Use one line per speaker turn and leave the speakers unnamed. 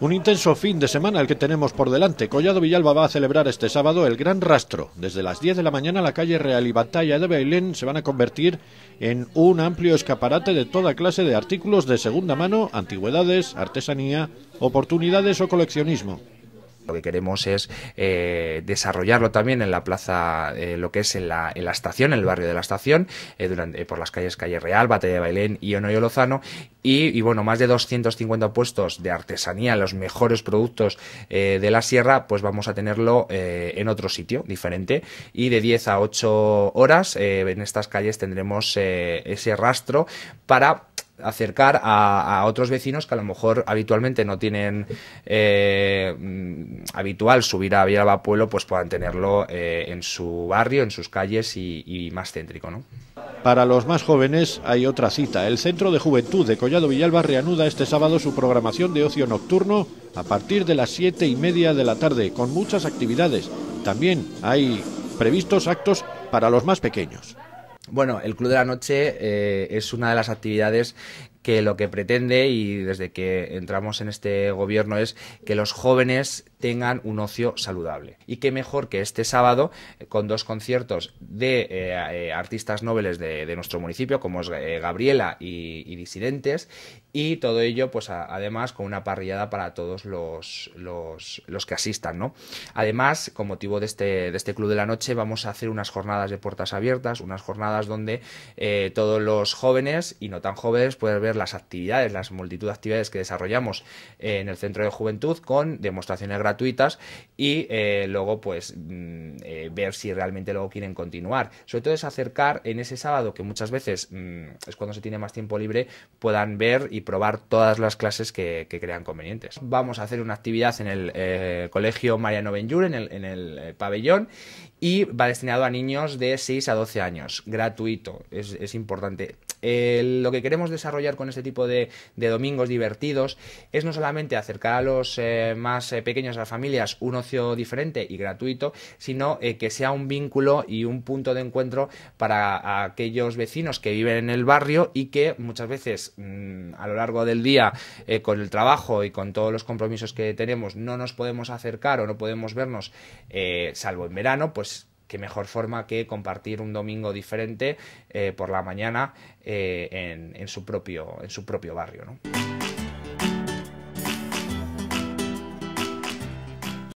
Un intenso fin de semana el que tenemos por delante. Collado Villalba va a celebrar este sábado el Gran Rastro. Desde las 10 de la mañana la calle Real y Batalla de Bailén se van a convertir en un amplio escaparate de toda clase de artículos de segunda mano, antigüedades, artesanía, oportunidades o coleccionismo. Lo que queremos es eh, desarrollarlo también en
la plaza, eh, lo que es en la, estación, en el barrio de la estación, eh, por las calles Calle Real, Batalla de Bailén y Onoyo Lozano. Y, y, bueno, más de 250 puestos de artesanía, los mejores productos de la sierra, pues vamos a tenerlo en otro sitio diferente. Y de 10 a 8 horas en estas calles tendremos ese rastro para acercar a, otros vecinos que a lo mejor habitualmente no tienen eh, mm, habitual subir a Villalba Pueblo, pues puedan tenerlo eh,
en su barrio, en sus calles y, y más céntrico, ¿no? Para los más jóvenes hay otra cita. El Centro de Juventud de Collado Villalba reanuda este sábado su programación de ocio nocturno a partir de las siete y media de la tarde, con muchas actividades. También hay previstos actos para los más pequeños.
Bueno, el Club de la Noche eh, es una de las actividades que lo que pretende y desde que entramos en este gobierno es que los jóvenes tengan un ocio saludable. Y qué mejor que este sábado eh, con dos conciertos de eh, eh, artistas nobles de, nuestro municipio, como es Gabriela y, Disidentes, y todo ello, pues además, con una parrillada para todos los, los, que asistan, Además, con motivo de este, de este Club de la Noche, vamos a hacer unas jornadas de puertas abiertas, unas jornadas donde todos los jóvenes y no tan jóvenes pueden ver las actividades, las multitud de actividades que desarrollamos en el Centro de Juventud con demostraciones gratuitas gratuitas y eh, luego pues mm, eh, ver si realmente luego quieren continuar. Sobre todo es acercar en ese sábado, que muchas veces mm, es cuando se tiene más tiempo libre, puedan ver y probar todas las clases que, crean convenientes. Vamos a hacer una actividad en el eh, Colegio Mariano Benjur, en el, en el pabellón, y va destinado a niños de 6 a 12 años, gratuito, es, es importante lo que queremos desarrollar con este tipo de, domingos divertidos es no solamente acercar a los eh, más eh, pequeños a las familias un ocio diferente y gratuito, sino eh, que sea un vínculo y un punto de encuentro para aquellos vecinos que viven en el barrio y que muchas veces mm, a lo largo del día con el trabajo y con todos los compromisos que tenemos no nos podemos acercar o no podemos vernos salvo en verano, pues qué mejor forma que compartir un domingo diferente eh, por la mañana eh, en, en, su propio, barrio.